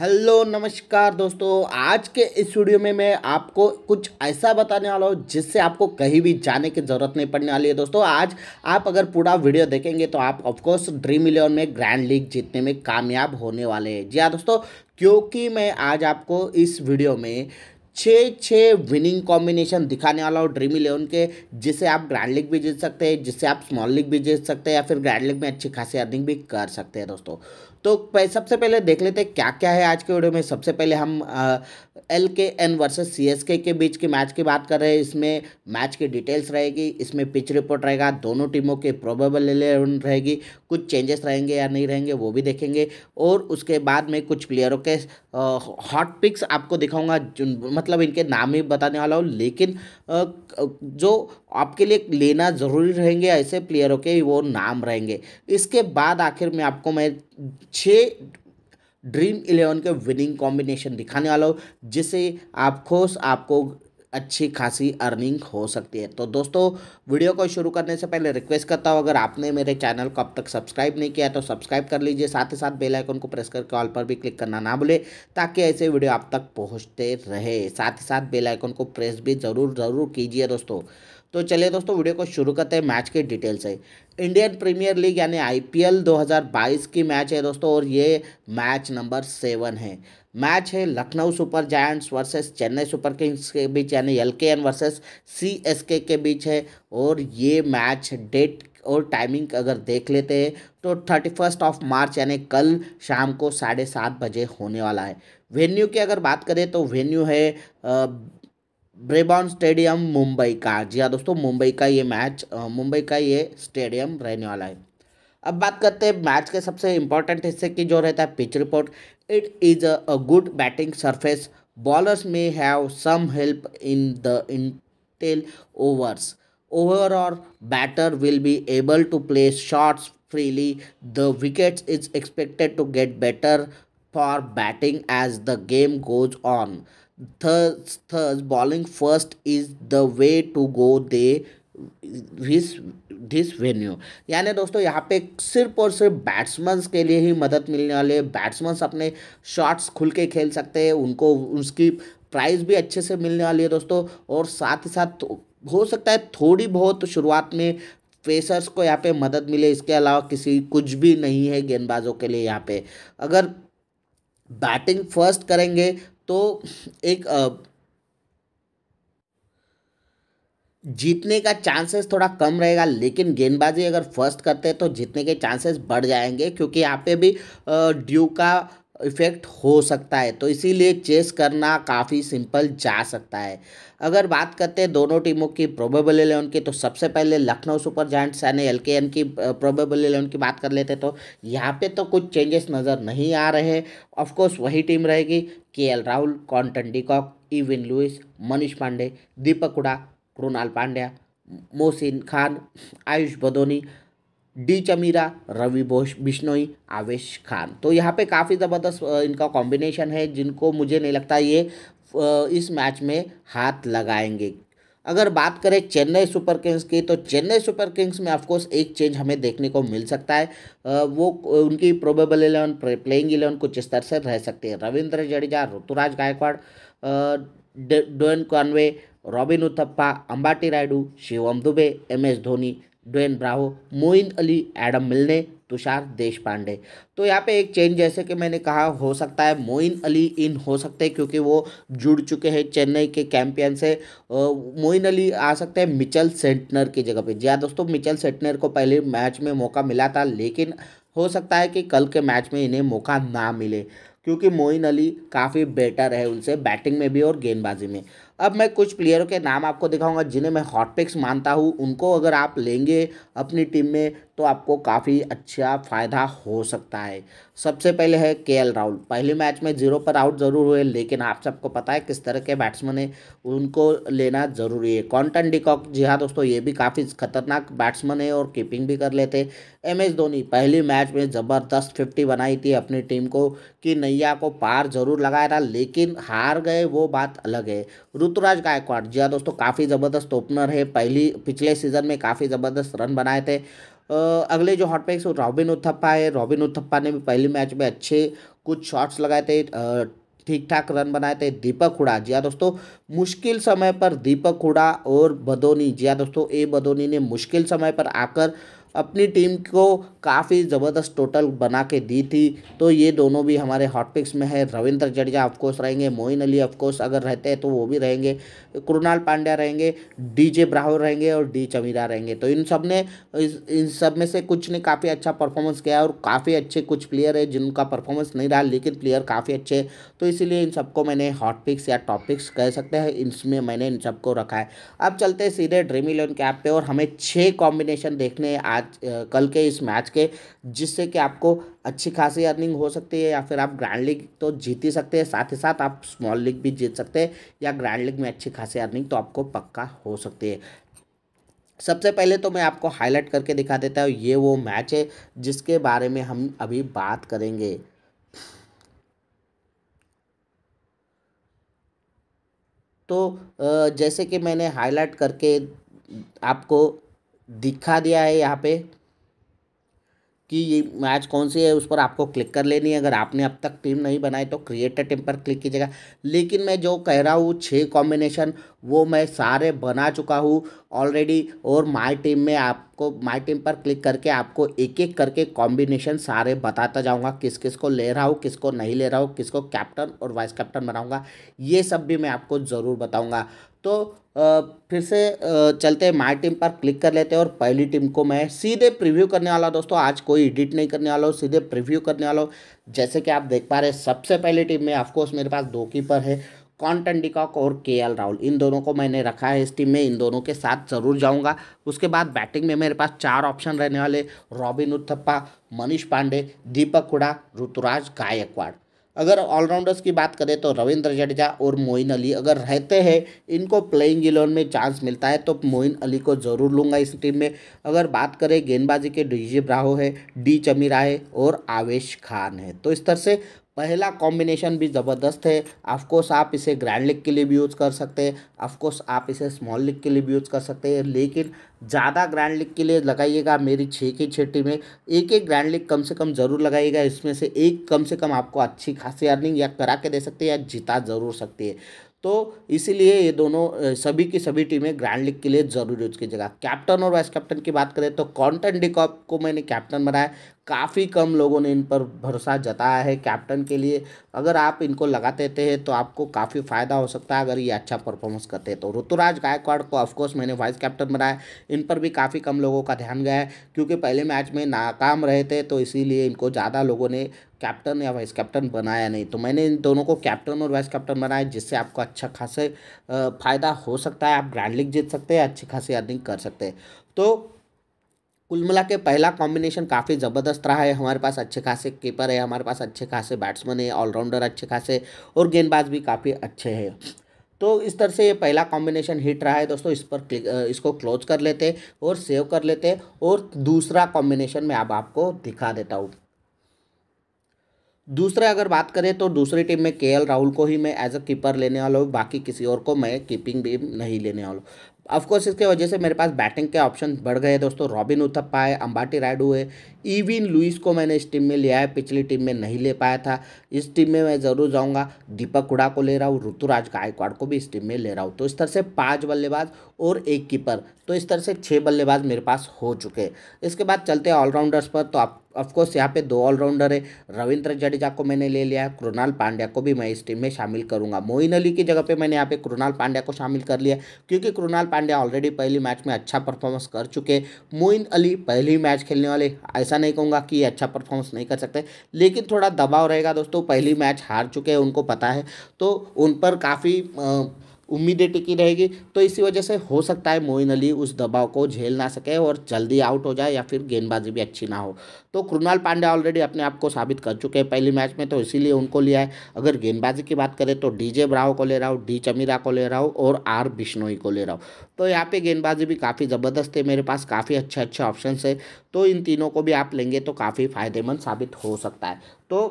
hello नमस्कार दोस्तों आज के इस वीडियो में मैं आपको कुछ ऐसा बताने वाला हूँ जिससे आपको कहीं भी जाने की ज़रूरत नहीं पड़ने वाली है दोस्तों आज आप अगर पूरा वीडियो देखेंगे तो आप ऑफकोर्स ड्रीम इलेवन में ग्रैंड लीग जीतने में कामयाब होने वाले हैं जी हाँ दोस्तों क्योंकि मैं आज आपको इस वीडियो में छः छः विनिंग कॉम्बिनेशन दिखाने वाला हूँ ड्रीम इलेवन के जिसे आप ग्रैंड लीग भी जीत सकते हैं जिससे आप स्मॉल लीग भी जीत सकते हैं या फिर ग्रैंड लीग में अच्छी खासी अर्निंग भी कर सकते हैं दोस्तों तो सबसे पहले देख लेते हैं क्या क्या है आज के वीडियो में सबसे पहले हम L K N versus C S के के बीच के मैच की बात कर रहे हैं इसमें मैच की डिटेल्स रहेगी इसमें पिच रिपोर्ट रहेगा दोनों टीमों के प्रोबेबल इलेवन रहेगी कुछ चेंजेस रहेंगे या नहीं रहेंगे वो भी देखेंगे और उसके बाद में कुछ प्लेयरों के हॉट पिक्स आपको दिखाऊंगा मतलब इनके नाम ही बताने वाला हूँ लेकिन जो आपके लिए लेना ज़रूरी रहेंगे ऐसे प्लेयरों के वो नाम रहेंगे इसके बाद आखिर में आपको मैं छः ड्रीम इलेवन के विनिंग कॉम्बिनेशन दिखाने वाला हूँ जिससे आप खुश आपको अच्छी खासी अर्निंग हो सकती है तो दोस्तों वीडियो को शुरू करने से पहले रिक्वेस्ट करता हूँ अगर आपने मेरे चैनल को अब तक सब्सक्राइब नहीं किया तो सब्सक्राइब कर लीजिए साथ ही साथ बेल आइकन को प्रेस करके ऑल पर भी क्लिक करना ना भूले ताकि ऐसे वीडियो आप तक पहुँचते रहे साथ ही साथ बेल आइकन को प्रेस भी ज़रूर ज़रूर कीजिए दोस्तों तो चलिए दोस्तों वीडियो को शुरू करते हैं मैच के डिटेल से इंडियन प्रीमियर लीग यानी आईपीएल 2022 की मैच है दोस्तों और ये मैच नंबर सेवन है मैच है Lucknow super giants versus Chennai super kings के बीच यानी L K N versus C S के के बीच है और ये मैच डेट और टाइमिंग अगर देख लेते हैं तो थर्टी फर्स्ट ऑफ मार्च यानी कल शाम को साढ़े सात बजे होने वाला है वेन्यू की अगर बात करें तो वेन्यू है ब्रेबॉन स्टेडियम मुंबई का जी हाँ दोस्तों मुंबई का ये मैच मुंबई का ये स्टेडियम रहने वाला है अब बात करते हैं मैच के सबसे इंपॉर्टेंट हिस्से की जो रहता है pitch report it is a good batting surface bowlers may have some help in the initial overs over और batter will be able to play shots freely the wickets is expected to get better for batting as the game goes on thus thus bowling first is the way to go they this venue यानी दोस्तों यहाँ पे सिर्फ और सिर्फ batsmen के लिए ही मदद मिलने वाली है बैट्समैन्स अपने शॉट्स खुल के खेल सकते हैं उनको उसकी प्राइस भी अच्छे से मिलने वाली है दोस्तों और साथ ही साथ तो, हो सकता है थोड़ी बहुत शुरुआत में पेसर्स को यहाँ पे मदद मिले इसके अलावा किसी कुछ भी नहीं है गेंदबाजों के लिए यहाँ पे अगर बैटिंग फर्स्ट करेंगे तो एक जीतने का चांसेस थोड़ा कम रहेगा लेकिन गेंदबाजी अगर फर्स्ट करते हैं तो जीतने के चांसेस बढ़ जाएंगे क्योंकि यहाँ पे भी ड्यू का इफ़ेक्ट हो सकता है तो इसीलिए चेस करना काफ़ी सिंपल जा सकता है अगर बात करते हैं दोनों टीमों की प्रोबेबल इलेवन की तो सबसे पहले लखनऊ सुपर जायंट्स यानी एल के एन की प्रोबेबल इलेवन की बात कर लेते तो यहाँ पे तो कुछ चेंजेस नज़र नहीं आ रहे ऑफकोर्स वही टीम रहेगी K L Rahul Quinton de Kock Evin Lewis Manish Pandey Deepak Hooda Krunal Pandya Mohsin Khan Ayush Badoni D Chameera Ravi बोश बिश्नोई आवेश खान तो यहाँ पे काफ़ी ज़बरदस्त इनका कॉम्बिनेशन है जिनको मुझे नहीं लगता ये इस मैच में हाथ लगाएंगे अगर बात करें चेन्नई सुपर किंग्स की तो चेन्नई सुपर किंग्स में ऑफकोर्स एक चेंज हमें देखने को मिल सकता है वो उनकी प्रोबेबल इलेवन प्लेइंग इलेवन कुछ स्तर से रह सकती है Ravindra Jadeja Ruturaj Gaikwad Devon Conway Robin Uthappa Ambati Rayudu Shivam Dube M S Dhoni Dwayne Bravo Moeen Ali Adam Milne Tushar देश पांडे तो यहाँ पे एक चेंज जैसे कि मैंने कहा हो सकता है मोइन अली इन हो सकते हैं क्योंकि वो जुड़ चुके हैं चेन्नई के कैंपियन से मोइन अली आ सकते हैं मिचल सेंटनर की जगह पे जी हाँ दोस्तों मिचल सेंटनर को पहले मैच में मौका मिला था लेकिन हो सकता है कि कल के मैच में इन्हें मौका ना मिले क्योंकि मोइन अली काफ़ी बेटर है उनसे बैटिंग में भी और गेंदबाजी में अब मैं कुछ प्लेयरों के नाम आपको दिखाऊंगा जिन्हें मैं हॉट पिक्स मानता हूँ उनको अगर आप लेंगे अपनी टीम में तो आपको काफ़ी अच्छा फ़ायदा हो सकता है सबसे पहले है के राहुल पहले मैच में जीरो पर आउट ज़रूर हुए लेकिन आप सबको पता है किस तरह के बैट्समैन है उनको लेना ज़रूरी है कॉन्टन डिकॉक जी हाँ दोस्तों ये भी काफ़ी खतरनाक बैट्समैन है और कीपिंग भी कर लेते एम एस धोनी पहली मैच में ज़बरदस्त फिफ्टी बनाई थी अपनी टीम को कि नैया को पार ज़रूर लगाया था लेकिन हार गए वो बात अलग है ऋतुराज गायकवाड़ जी हाँ दोस्तों काफ़ी ज़बरदस्त ओपनर है पहली पिछले सीजन में काफ़ी ज़बरदस्त रन बनाए थे अगले जो हॉट पैक्स वो रॉबिन उथप्पा है रॉबिन उथप्पा ने भी पहले मैच में अच्छे कुछ शॉट्स लगाए थे ठीक ठाक रन बनाए थे दीपक हुडा जिया हाँ दोस्तों मुश्किल समय पर दीपक हुडा और बदोनी जिया हाँ दोस्तों ए बदोनी ने मुश्किल समय पर आकर अपनी टीम को काफ़ी ज़बरदस्त टोटल बना के दी थी तो ये दोनों भी हमारे हॉट पिक्स में है रविंद्र जडेजा ऑफकोर्स रहेंगे मोइन अली ऑफकोर्स अगर रहते हैं तो वो भी रहेंगे कृणाल पांड्या रहेंगे जे ब्राहुल रहेंगे और डी चमीरा रहेंगे तो इन सब ने इन सब में से कुछ ने काफ़ी अच्छा परफॉर्मेंस किया और काफ़ी अच्छे कुछ प्लेयर है जिनका परफॉर्मेंस नहीं रहा लेकिन प्लेयर काफ़ी अच्छे तो इसीलिए इन सबको मैंने हॉट पिक्स या टॉप पिक्स कह सकते हैं इसमें मैंने इन सबको रखा है अब चलते सीधे ड्रीम इलेवन के ऐप पर और हमें छः कॉम्बिनेशन देखने आज मैच uh, कल के इस मैच के जिससे कि आपको अच्छी खासी अर्निंग हो सकती है या फिर आप ग्रैंड लीग तो जीत ही सकते हैं साथ ही साथ आप स्मॉल लीग भी जीत सकते हैं या ग्रैंड लीग में अच्छी खासी अर्निंग तो आपको पक्का हो सकती है सबसे पहले तो मैं आपको हाईलाइट करके दिखा देता हूँ ये वो मैच है जिसके बारे में हम अभी बात करेंगे तो uh, जैसे कि मैंने हाईलाइट करके आपको दिखा दिया है यहाँ पे कि ये मैच कौन सी है उस पर आपको क्लिक कर लेनी है अगर आपने अब तक टीम नहीं बनाई तो क्रिएटर टीम पर क्लिक कीजिएगा लेकिन मैं जो कह रहा हूँ छः कॉम्बिनेशन वो मैं सारे बना चुका हूँ ऑलरेडी और माय टीम में आप आपको माई टीम पर क्लिक करके आपको एक एक करके कॉम्बिनेशन सारे बताता जाऊंगा किस किस को ले रहा हूँ किसको नहीं ले रहा हूँ किसको कैप्टन और वाइस कैप्टन बनाऊंगा ये सब भी मैं आपको ज़रूर बताऊंगा तो फिर से चलते माई टीम पर क्लिक कर लेते हैं और पहली टीम को मैं सीधे प्रीव्यू करने वाला दोस्तों आज कोई एडिट नहीं करने वाला हूँ सीधे प्रीव्यू करने वाला हूँ जैसे कि आप देख पा रहे हैं सबसे पहली टीम में ऑफकोर्स मेरे पास दो कीपर है कौन टंडिकॉक और के एल राहुल इन दोनों को मैंने रखा है इस टीम में इन दोनों के साथ ज़रूर जाऊंगा उसके बाद बैटिंग में मेरे पास चार ऑप्शन रहने वाले रॉबिन उत्थप्पा मनीष पांडे दीपक हुडा ऋतुराज गायकवाड़ अगर ऑलराउंडर्स की बात करें तो रविंद्र जडेजा और मोइन अली अगर रहते हैं इनको प्लेइंग इलेवन में चांस मिलता है तो मोइन अली को ज़रूर लूंगा इस टीम में अगर बात करें गेंदबाजी के डीजी ब्राहो है डी चमीरा है और आवेश खान है तो इस तरह से पहला कॉम्बिनेशन भी ज़बरदस्त है ऑफकोर्स आप इसे ग्रैंड लिग के लिए भी यूज़ कर सकते हैं ऑफकोर्स आप इसे स्मॉल लिग के लिए भी यूज़ कर सकते हैं लेकिन ज़्यादा ग्रैंड लीग के लिए लगाइएगा मेरी छः की छः टीमें एक एक ग्रैंड लीग कम से कम ज़रूर लगाइएगा इसमें से एक कम से कम आपको अच्छी खासी अर्निंग या करा के दे सकते हैं या जिता ज़रूर सकती है तो इसीलिए ये दोनों सभी की सभी टीमें ग्रैंड लीग के लिए जरूर यूज कीजिएगा कैप्टन और वाइस कैप्टन की बात करें तो कॉन्टन डिकॉप को मैंने कैप्टन बनाया काफ़ी कम लोगों ने इन पर भरोसा जताया है कैप्टन के लिए अगर आप इनको लगा देते हैं तो आपको काफ़ी फ़ायदा हो सकता है अगर ये अच्छा परफॉर्मेंस करते हैं तो ऋतुराज गायकवाड़ को ऑफकोर्स मैंने वाइस कैप्टन बनाया इन पर भी काफ़ी कम लोगों का ध्यान गया है क्योंकि पहले मैच में नाकाम रहे थे तो इसीलिए इनको ज़्यादा लोगों ने कैप्टन या वाइस कैप्टन बनाया नहीं तो मैंने इन दोनों को कैप्टन और वाइस कैप्टन बनाया जिससे आपको अच्छा खासे फ़ायदा हो सकता है आप ग्रैंड लीग जीत सकते हैं अच्छी खासी अर्निंग कर सकते हैं तो कुल मिला के पहला कॉम्बिनेशन काफ़ी ज़बरदस्त रहा है हमारे पास अच्छे खासे कीपर है हमारे पास अच्छे खासे बैट्समैन है ऑलराउंडर अच्छे खासे और गेंदबाज भी काफ़ी अच्छे हैं तो इस तरह से ये पहला कॉम्बिनेशन हिट रहा है दोस्तों इस पर इसको क्लोज कर लेते और सेव कर लेते और दूसरा कॉम्बिनेशन मैं अब आपको दिखा देता हूँ दूसरे अगर बात करें तो दूसरी टीम में के राहुल को ही मैं एज अ कीपर लेने वाला हूँ बाकी किसी और को मैं कीपिंग भी नहीं लेने वाला हूँ ऑफकोर्स इसके वजह से मेरे पास बैटिंग के ऑप्शन बढ़ गए दोस्तों रॉबिन उथप्पा है अंबाटी राइड हुए ईविन लुइस को मैंने इस टीम में लिया है पिछली टीम में नहीं ले पाया था इस टीम में मैं ज़रूर जाऊँगा दीपक हुडा को ले रहा हूँ ऋतुराज गायकवाड़ को भी इस टीम में ले रहा हूँ तो इस तरह से पाँच बल्लेबाज और एक कीपर तो इस तरह से छः बल्लेबाज मेरे पास हो चुके इसके बाद चलते हैं ऑलराउंडर्स पर तो आप ऑफकोर्स यहाँ पे दो ऑलराउंडर है रविंद्र जडेजा को मैंने ले लिया है कृणाल पांड्या को भी मैं इस टीम में शामिल करूंगा मोइन अली की जगह पे मैंने यहाँ पे कृणाल पांड्या को शामिल कर लिया क्योंकि कृणाल पांड्या ऑलरेडी पहली मैच में अच्छा परफॉर्मेंस कर चुके मोइन अली पहली मैच खेलने वाले ऐसा ऐसा नहीं कहूँगा कि अच्छा परफॉर्मेंस नहीं कर सकते लेकिन थोड़ा दबाव रहेगा दोस्तों पहली मैच हार चुके हैं उनको पता है तो उन पर काफ़ी उम्मीदें टिकी रहेगी तो इसी वजह से हो सकता है मोइन अली उस दबाव को झेल ना सके और जल्दी आउट हो जाए या फिर गेंदबाजी भी अच्छी ना हो तो कृणाल पांड्या ऑलरेडी अपने आप को साबित कर चुके हैं पहली मैच में तो इसीलिए उनको लिया है अगर गेंदबाजी की बात करें तो डीजे ब्राव को ले रहा हूँ डी चमीरा को ले रहा हूँ और आर बिश्नोई को ले रहा हूँ तो यहाँ पर गेंदबाजी भी काफ़ी ज़बरदस्त है मेरे पास काफ़ी अच्छे अच्छे ऑप्शन है तो इन तीनों को भी आप लेंगे तो काफ़ी फ़ायदेमंद साबित हो सकता है तो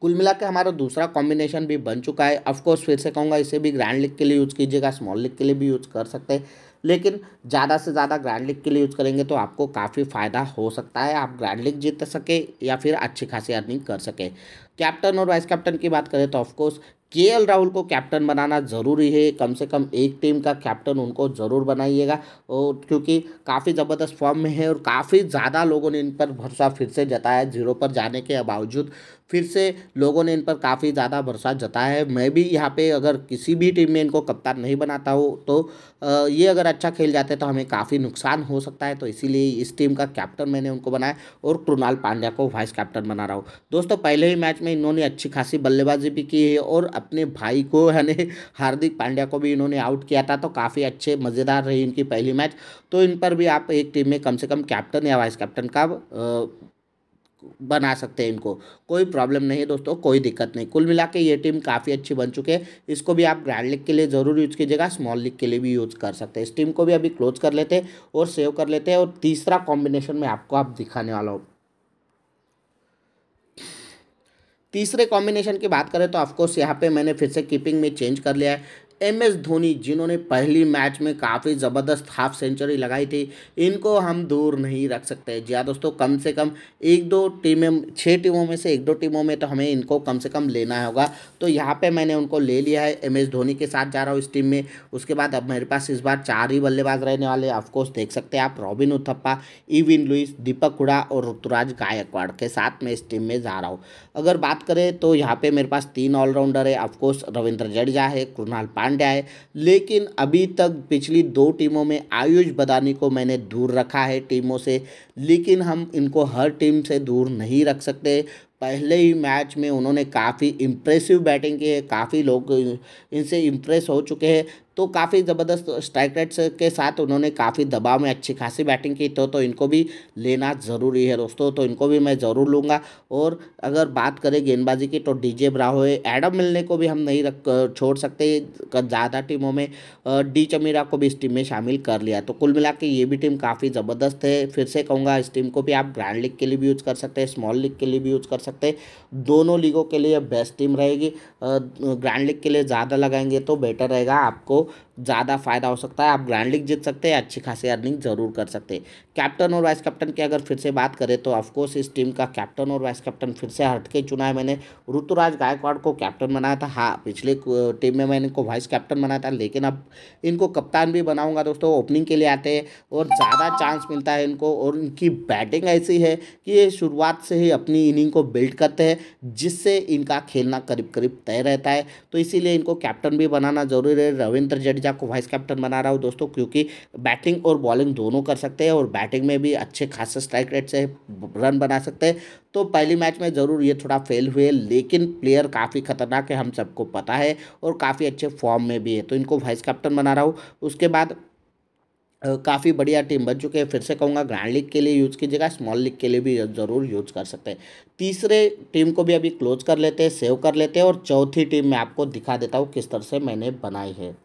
कुल मिला के हमारा दूसरा कॉम्बिनेशन भी बन चुका है ऑफकोर्स फिर से कहूँगा इसे भी ग्रैंड लिग के लिए यूज़ कीजिएगा स्मॉल लिग के लिए भी यूज़ कर सकते हैं लेकिन ज़्यादा से ज़्यादा ग्रैंड लीग के लिए यूज़ करेंगे तो आपको काफ़ी फ़ायदा हो सकता है आप ग्रैंड लीग जीत सके या फिर अच्छी खासी अर्निंग कर सके कैप्टन और वाइस कैप्टन की बात करें तो ऑफकोर्स के एल राहुल को कैप्टन बनाना ज़रूरी है कम से कम एक टीम का कैप्टन उनको ज़रूर बनाइएगा और क्योंकि काफ़ी ज़बरदस्त फॉर्म में है और काफ़ी ज़्यादा लोगों ने इन पर भरोसा फिर से जताया जीरो पर जाने के बावजूद फिर से लोगों ने इन पर काफ़ी ज़्यादा भरोसा जताया है मैं भी यहाँ पे अगर किसी भी टीम में इनको कप्तान नहीं बनाता हूँ तो ये अगर अच्छा खेल जाते तो हमें काफ़ी नुकसान हो सकता है तो इसीलिए इस टीम का कैप्टन मैंने उनको बनाया और कृणाल पांड्या को वाइस कैप्टन बना रहा हूँ दोस्तों पहले ही मैच में इन्होंने अच्छी खासी बल्लेबाजी भी की है और अपने भाई को यानी हार्दिक पांड्या को भी इन्होंने आउट किया था तो काफ़ी अच्छे मज़ेदार रही इनकी पहली मैच तो इन पर भी आप एक टीम में कम से कम कैप्टन या वाइस कैप्टन का बना सकते हैं इनको कोई प्रॉब्लम नहीं है दोस्तों कोई दिक्कत नहीं कुल मिला के ये टीम काफ़ी अच्छी बन चुकी है इसको भी आप ग्रैंड लिग के लिए ज़रूर यूज कीजिएगा स्मॉल लीग के लिए भी यूज कर सकते हैं इस टीम को भी अभी क्लोज कर लेते हैं और सेव कर लेते हैं और तीसरा कॉम्बिनेशन में आपको आप दिखाने वाला हूँ तीसरे कॉम्बिनेशन की बात करें तो ऑफकोर्स यहाँ पे मैंने फिर से कीपिंग में चेंज कर लिया है एम एस धोनी जिन्होंने पहली मैच में काफ़ी ज़बरदस्त हाफ सेंचुरी लगाई थी इनको हम दूर नहीं रख सकते जी हाँ दोस्तों कम से कम एक दो टीमें छः टीमों में से एक दो टीमों में तो हमें इनको कम से कम लेना होगा तो यहाँ पे मैंने उनको ले लिया है एम एस धोनी के साथ जा रहा हूँ इस टीम में उसके बाद अब मेरे पास इस बार चार ही बल्लेबाज रहने वाले ऑफकोर्स देख सकते हैं आप रॉबिन उथप्पा इविन लुइस दीपक हुडा और ऋतुराज गायकवाड़ के साथ मैं इस टीम में जा रहा हूँ अगर बात करें तो यहाँ पर मेरे पास तीन ऑलराउंडर है ऑफकोर्स रविंद्र जडेजा है कृणाल पांडे पांड्या है लेकिन अभी तक पिछली दो टीमों में आयुष बदानी को मैंने दूर रखा है टीमों से लेकिन हम इनको हर टीम से दूर नहीं रख सकते पहले ही मैच में उन्होंने काफ़ी इम्प्रेसिव बैटिंग की है काफ़ी लोग इनसे इम्प्रेस हो चुके हैं तो काफ़ी ज़बरदस्त स्ट्राइक रेट्स के साथ उन्होंने काफ़ी दबाव में अच्छी खासी बैटिंग की तो तो इनको भी लेना ज़रूरी है दोस्तों तो इनको भी मैं ज़रूर लूँगा और अगर बात करें गेंदबाजी की तो डीजे ब्राहो एडम मिलने को भी हम नहीं रख छोड़ सकते ज़्यादा टीमों में डी चमीरा को भी इस टीम में शामिल कर लिया तो कुल मिला के ये भी टीम काफ़ी ज़बरदस्त है फिर से कहूँगा इस टीम को भी आप ग्रैंड लीग के लिए भी यूज़ कर सकते हैं स्मॉल लीग के लिए भी यूज़ कर सकते सकते दोनों लीगों के लिए बेस्ट टीम रहेगी ग्रैंड लीग के लिए ज़्यादा लगाएंगे तो बेटर रहेगा आपको ज़्यादा फायदा हो सकता है आप ग्रैंड लीग जीत सकते हैं अच्छी खासी अर्निंग जरूर कर सकते हैं कैप्टन और वाइस कैप्टन की अगर फिर से बात करें तो ऑफकोर्स इस टीम का कैप्टन और वाइस कैप्टन फिर से हट के चुना है मैंने ऋतुराज गायकवाड़ को कैप्टन बनाया था हाँ पिछले टीम में मैंने इनको वाइस कैप्टन बनाया था लेकिन अब इनको कप्तान भी बनाऊँगा दोस्तों ओपनिंग के लिए आते हैं और ज़्यादा चांस मिलता है इनको और इनकी बैटिंग ऐसी है कि ये शुरुआत से ही अपनी इनिंग को बिल्ड करते हैं जिससे इनका खेलना करीब करीब तय रहता है तो इसीलिए इनको कैप्टन भी बनाना जरूरी है रविंद्र जडेजा पंजाब वाइस कैप्टन बना रहा हूँ दोस्तों क्योंकि बैटिंग और बॉलिंग दोनों कर सकते हैं और बैटिंग में भी अच्छे खासे स्ट्राइक रेट से रन बना सकते हैं तो पहली मैच में ज़रूर ये थोड़ा फेल हुए लेकिन प्लेयर काफ़ी खतरनाक है हम सबको पता है और काफ़ी अच्छे फॉर्म में भी है तो इनको वाइस कैप्टन बना रहा हूँ उसके बाद काफ़ी बढ़िया टीम बन चुके हैं फिर से कहूँगा ग्रैंड लीग के लिए यूज़ कीजिएगा स्मॉल लीग के लिए भी ज़रूर यूज़ कर सकते हैं तीसरे टीम को भी अभी क्लोज कर लेते हैं सेव कर लेते हैं और चौथी टीम में आपको दिखा देता हूँ किस तरह से मैंने बनाई है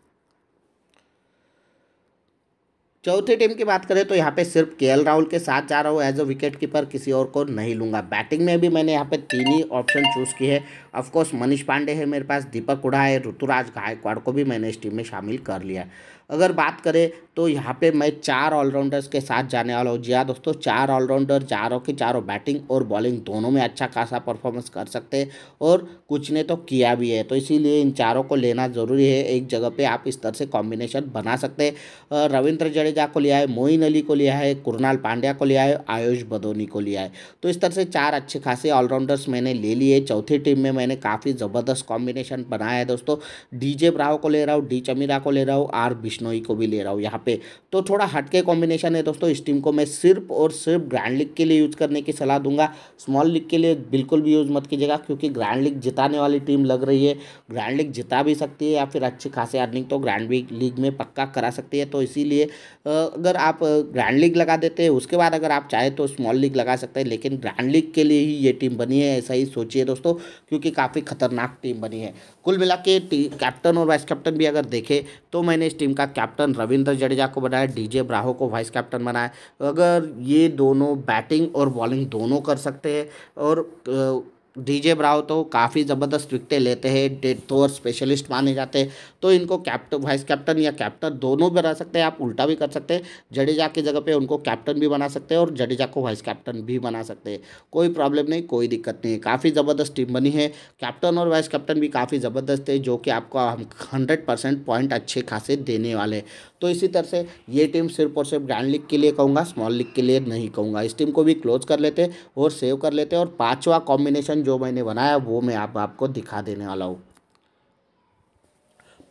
चौथी टीम की बात करें तो यहाँ पे सिर्फ के राहुल के साथ जा रहा हूँ एज अ विकेट कीपर किसी और को नहीं लूँगा बैटिंग में भी मैंने यहाँ पे तीन ही ऑप्शन चूज़ किए हैं ऑफकोर्स मनीष पांडे है मेरे पास दीपक उड़ा है ऋतुराज गायकवाड़ को भी मैंने इस टीम में शामिल कर लिया अगर बात करें तो यहाँ पे मैं चार ऑलराउंडर्स के साथ जाने वाला हूँ जी हाँ दोस्तों चार ऑलराउंडर चारों के चारों बैटिंग और बॉलिंग दोनों में अच्छा खासा परफॉर्मेंस कर सकते हैं और कुछ ने तो किया भी है तो इसीलिए इन चारों को लेना ज़रूरी है एक जगह पे आप इस तरह से कॉम्बिनेशन बना सकते हैं रविंद्र जडेजा को लिया है मोइन अली को लिया है कुरनाल पांड्या को लिया है आयुष बदोनी को लिया है तो इस तरह से चार अच्छे खासे ऑलराउंडर्स मैंने ले लिए चौथी टीम में मैंने काफ़ी ज़बरदस्त कॉम्बिनेशन बनाया है दोस्तों डी ब्राव को ले रहा हूँ डी चमीरा को ले रहा हूँ आर बिश्नोई को भी ले रहा हूँ यहाँ पे तो थोड़ा हटके कॉम्बिनेशन है दोस्तों इस टीम को मैं सिर्फ और सिर्फ ग्रैंड लीग के लिए यूज़ करने की सलाह दूंगा स्मॉल लीग के लिए बिल्कुल भी यूज़ मत कीजिएगा क्योंकि ग्रैंड लीग जिताने वाली टीम लग रही है ग्रैंड लीग जिता भी सकती है या फिर अच्छी खासी अर्निंग तो ग्रैंड लीग में पक्का करा सकती है तो इसीलिए अगर आप ग्रैंड लीग लगा देते हैं उसके बाद अगर आप चाहें तो स्मॉल लीग लगा सकते हैं लेकिन ग्रैंड लीग के लिए ही ये टीम बनी है ऐसा ही सोचिए दोस्तों क्योंकि काफ़ी खतरनाक टीम बनी है कुल मिला के कैप्टन और वाइस कैप्टन भी अगर देखे तो मैंने इस टीम का का कैप्टन रविंद्र जडेजा को बनाया डीजे ब्राहो को वाइस कैप्टन बनाया अगर ये दोनों बैटिंग और बॉलिंग दोनों कर सकते हैं और डीजे ब्राव तो काफ़ी ज़बरदस्त विकटें लेते हैं तो और स्पेशलिस्ट माने जाते हैं तो इनको कैप्टन वाइस कैप्टन या कैप्टन दोनों भी रह सकते हैं आप उल्टा भी कर सकते हैं जडेजा की जगह पे उनको कैप्टन भी बना सकते हैं और जडेजा को वाइस कैप्टन भी बना सकते हैं कोई प्रॉब्लम नहीं कोई दिक्कत नहीं काफ़ी ज़बरदस्त टीम बनी है कैप्टन और वाइस कैप्टन भी काफ़ी ज़बरदस्त है जो कि आपको हम हंड्रेड परसेंट पॉइंट अच्छे खासे देने वाले तो इसी तरह से ये टीम सिर्फ और सिर्फ ग्रैंड लीग के लिए कहूँगा स्मॉल लीग के लिए नहीं कहूँगा इस टीम को भी क्लोज कर लेते और सेव कर लेते और पाँचवा कॉम्बिनेशन जो मैंने बनाया वो मैं आप आपको दिखा देने वाला हूँ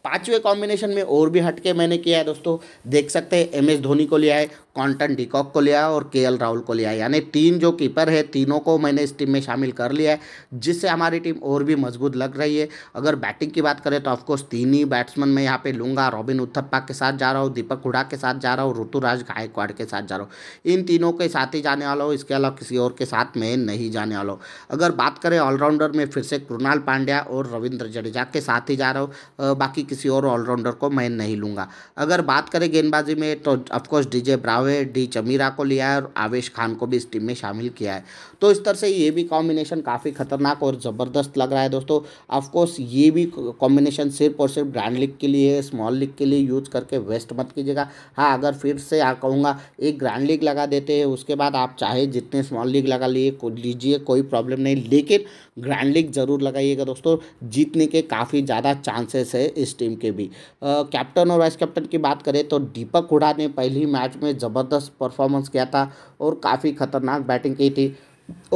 पांचवे कॉम्बिनेशन में और भी हटके मैंने किया है दोस्तों देख सकते हैं एम एस धोनी को लिया है कॉन्टन डिकॉक को लिया है और के एल राहुल को लिया है यानी तीन जो कीपर है तीनों को मैंने इस टीम में शामिल कर लिया है जिससे हमारी टीम और भी मजबूत लग रही है अगर बैटिंग की बात करें तो ऑफकोर्स तीन ही बैट्समैन मैं यहाँ पे लूंगा रॉबिन उत्थप्पा के साथ जा रहा हूँ दीपक हुडा के साथ जा रहा हूँ ऋतुराज गायकवाड़ के साथ जा रहा हूँ इन तीनों के साथ ही जाने वाला हूँ इसके अलावा किसी और के साथ मैं नहीं जाने वाला हूँ अगर बात करें ऑलराउंडर में फिर से कृणाल पांड्या और रविंद्र जडेजा के साथ ही जा रहा हूँ बाकी किसी और ऑलराउंडर को मैं नहीं लूँगा अगर बात करें गेंदबाजी में तो of course J Bravo D Chameera को लिया है और आवेश खान को भी इस टीम में शामिल किया है तो इस तरह से ये भी कॉम्बिनेशन काफ़ी खतरनाक और ज़बरदस्त लग रहा है दोस्तों ऑफकोर्स ये भी कॉम्बिनेशन सिर्फ और सिर्फ ग्रांड लीग के लिए स्मॉल लीग के लिए यूज करके वेस्ट मत कीजिएगा हाँ अगर फिर से आप कहूँगा एक ग्रैंड लीग लगा देते हैं उसके बाद आप चाहे जितने स्मॉल लीग लगा लिए लीजिए कोई प्रॉब्लम नहीं लेकिन ग्रैंड लीग ज़रूर लगाइएगा दोस्तों जीतने के काफ़ी ज़्यादा चांसेस है इस टीम के भी कैप्टन और वाइस कैप्टन की बात करें तो दीपक हुडा ने पहली मैच में ज़बरदस्त परफॉर्मेंस किया था और काफ़ी खतरनाक बैटिंग की थी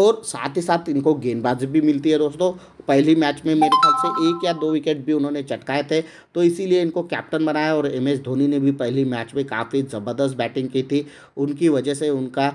और साथ ही साथ इनको गेंदबाजी भी मिलती है दोस्तों पहली मैच में मेरे ख्याल से एक या दो विकेट भी उन्होंने चटकाए थे तो इसीलिए इनको कैप्टन बनाया और एम एस धोनी ने भी पहली मैच में काफ़ी ज़बरदस्त बैटिंग की थी उनकी वजह से उनका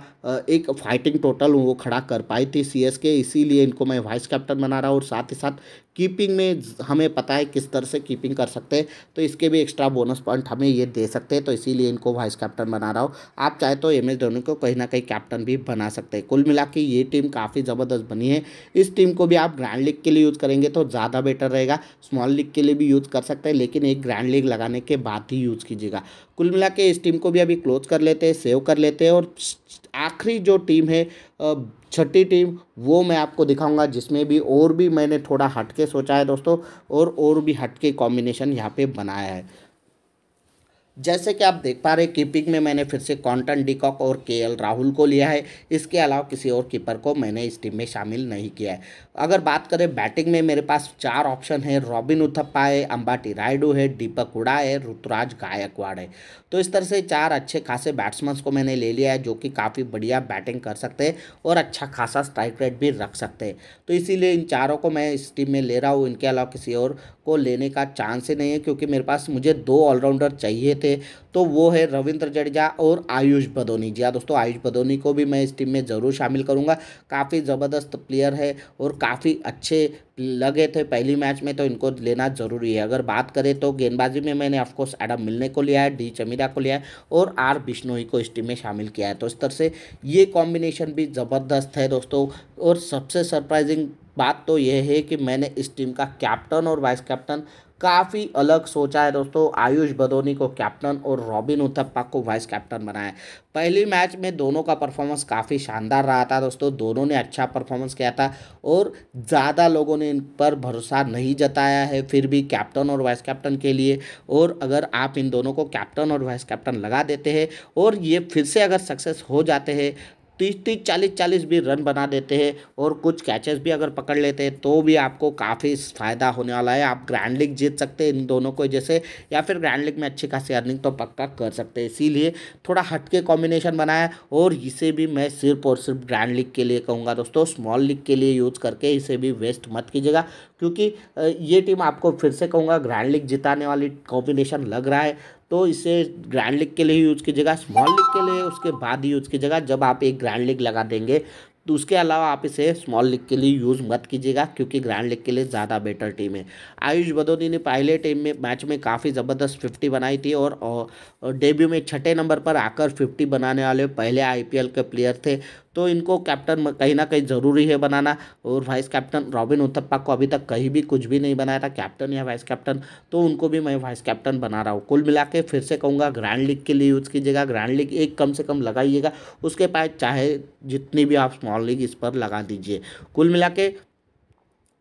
एक फाइटिंग टोटल वो खड़ा कर पाई थी सी एस के इसीलिए इनको मैं वाइस कैप्टन बना रहा हूँ और साथ ही साथ कीपिंग में हमें पता है किस तरह से कीपिंग कर सकते हैं तो इसके भी एक्स्ट्रा बोनस पॉइंट हमें ये दे सकते हैं तो इसीलिए इनको वाइस कैप्टन बना रहा हूँ आप चाहे तो एम एस धोनी को कहीं ना कहीं कैप्टन भी बना सकते हैं कुल मिला ये टीम काफ़ी ज़बरदस्त बनी है इस टीम को भी आप ग्रैंड लीग के लिए यूज़ करेंगे तो ज़्यादा बेटर रहेगा स्मॉल लीग के लिए भी यूज़ कर सकते हैं लेकिन एक ग्रैंड लीग लगाने के बाद ही यूज़ कीजिएगा कुल मिला के इस टीम को भी अभी क्लोज कर लेते हैं सेव कर लेते हैं और आखिरी जो टीम है छठी टीम वो मैं आपको दिखाऊंगा जिसमें भी और भी मैंने थोड़ा हटके सोचा है दोस्तों और और भी हटके कॉम्बिनेशन यहाँ पे बनाया है जैसे कि आप देख पा रहे कीपिंग में मैंने फिर से कॉन्टन डिकॉक और के एल राहुल को लिया है इसके अलावा किसी और कीपर को मैंने इस टीम में शामिल नहीं किया है अगर बात करें बैटिंग में मेरे पास चार ऑप्शन है रॉबिन उथप्पा है अम्बाटी रायडू है दीपक हुडा है ऋतुराज गायकवाड़ है तो इस तरह से चार अच्छे खासे बैट्समैन को मैंने ले लिया है जो कि काफ़ी बढ़िया बैटिंग कर सकते हैं और अच्छा खासा स्ट्राइक रेट भी रख सकते हैं तो इसीलिए इन चारों को मैं इस टीम में ले रहा हूँ इनके अलावा किसी और को लेने का चांस ही नहीं है क्योंकि मेरे पास मुझे दो ऑलराउंडर चाहिए थे तो वो है रविंद्र जडेजा और आयुष बदोनी जी हाँ दोस्तों आयुष बदोनी को भी मैं इस टीम में ज़रूर शामिल करूँगा काफ़ी ज़बरदस्त प्लेयर है और काफ़ी अच्छे लगे थे पहली मैच में तो इनको लेना ज़रूरी है अगर बात करें तो गेंदबाजी में मैंने ऑफकोर्स एडम मिलने को लिया है डी चमीरा को लिया है और आर बिश्नोई को इस टीम में शामिल किया है तो इस तरह से ये कॉम्बिनेशन भी ज़बरदस्त है दोस्तों और सबसे सरप्राइजिंग बात तो यह है कि मैंने इस टीम का कैप्टन और वाइस कैप्टन काफ़ी अलग सोचा है दोस्तों आयुष बदोनी को कैप्टन और रॉबिन उथप्पा को वाइस कैप्टन बनाया पहली मैच में दोनों का परफॉर्मेंस काफ़ी शानदार रहा था दोस्तों दोनों ने अच्छा परफॉर्मेंस किया था और ज़्यादा लोगों ने इन पर भरोसा नहीं जताया है फिर भी कैप्टन और वाइस कैप्टन के लिए और अगर आप इन दोनों को कैप्टन और वाइस कैप्टन लगा देते हैं और ये फिर से अगर सक्सेस हो जाते हैं तीस तीस चालीस चालीस भी रन बना देते हैं और कुछ कैचेस भी अगर पकड़ लेते हैं तो भी आपको काफ़ी फ़ायदा होने वाला है आप ग्रैंड लीग जीत सकते हैं इन दोनों को जैसे या फिर ग्रैंड लीग में अच्छी खासी अर्निंग तो पक्का कर सकते हैं इसीलिए थोड़ा हटके कॉम्बिनेशन बनाया और इसे भी मैं सिर्फ और सिर्फ ग्रैंड लीग के लिए कहूँगा दोस्तों स्मॉल लीग के लिए यूज़ करके इसे भी वेस्ट मत कीजिएगा क्योंकि ये टीम आपको फिर से कहूँगा ग्रैंड लीग जिताने वाली कॉम्बिनेशन लग रहा है तो इसे ग्रैंड लीग के लिए यूज़ कीजिएगा स्मॉल लीग के लिए उसके बाद यूज़ कीजिएगा जब आप एक ग्रैंड लीग लगा देंगे तो उसके अलावा आप इसे स्मॉल लीग के लिए यूज़ मत कीजिएगा क्योंकि ग्रैंड लीग के लिए ज़्यादा बेटर टीम है आयुष बदोदी ने पहले टीम में मैच में काफ़ी ज़बरदस्त फिफ्टी बनाई थी और, और, और डेब्यू में छठे नंबर पर आकर फिफ्टी बनाने वाले पहले आईपीएल के प्लेयर थे तो इनको कैप्टन कहीं ना कहीं ज़रूरी है बनाना और वाइस कैप्टन रॉबिन उथप्पा को अभी तक कहीं भी कुछ भी नहीं बनाया था कैप्टन या वाइस कैप्टन तो उनको भी मैं वाइस कैप्टन बना रहा हूँ कुल मिला के फिर से कहूँगा ग्रैंड लीग के लिए यूज़ कीजिएगा ग्रैंड लीग एक कम से कम लगाइएगा उसके बाद चाहे जितनी भी आप स्मॉल लीग इस पर लगा दीजिए कुल मिला के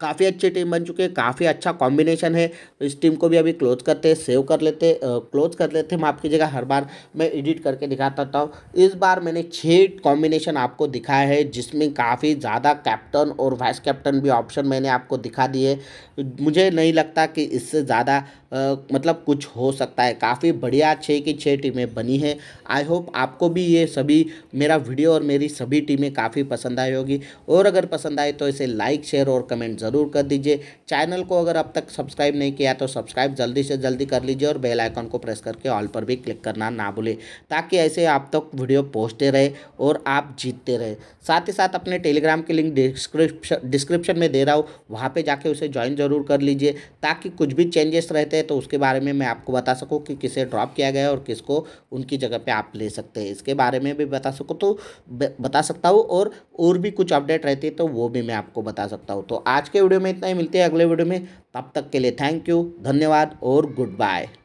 काफ़ी अच्छी टीम बन चुकी है काफ़ी अच्छा कॉम्बिनेशन है तो इस टीम को भी अभी क्लोज करते हैं सेव कर लेते क्लोज कर लेते माफ़ कीजिएगा हर बार मैं एडिट करके दिखाता था इस बार मैंने छः कॉम्बिनेशन आपको दिखाया है जिसमें काफ़ी ज़्यादा कैप्टन और वाइस कैप्टन भी ऑप्शन मैंने आपको दिखा दिए मुझे नहीं लगता कि इससे ज़्यादा मतलब कुछ हो सकता है काफ़ी बढ़िया छः की छः टीमें बनी हैं आई होप आपको भी ये सभी मेरा वीडियो और मेरी सभी टीमें काफ़ी पसंद आई होगी और अगर पसंद आए तो इसे लाइक शेयर और कमेंट ज़रूर ज़रूर कर दीजिए चैनल को अगर अब तक सब्सक्राइब नहीं किया तो सब्सक्राइब जल्दी से जल्दी कर लीजिए और बेल आइकन को प्रेस करके ऑल पर भी क्लिक करना ना भूलें ताकि ऐसे आप तक तो वीडियो पहुँचते रहे और आप जीतते रहे साथ ही साथ अपने टेलीग्राम के लिंक डिस्क्रिप्शन डिस्क्रिप्शन में दे रहा हूँ वहाँ पर जाके उसे ज्वाइन जरूर कर लीजिए ताकि कुछ भी चेंजेस रहते हैं तो उसके बारे में मैं आपको बता सकूँ कि किसे ड्रॉप किया गया और किसको उनकी जगह पर आप ले सकते हैं इसके बारे में भी बता सकूँ तो बता सकता हूँ और और भी कुछ अपडेट रहती है तो वो भी मैं आपको बता सकता हूँ तो आज के वीडियो में इतना ही मिलते हैं अगले वीडियो में तब तक के लिए थैंक यू धन्यवाद और गुड बाय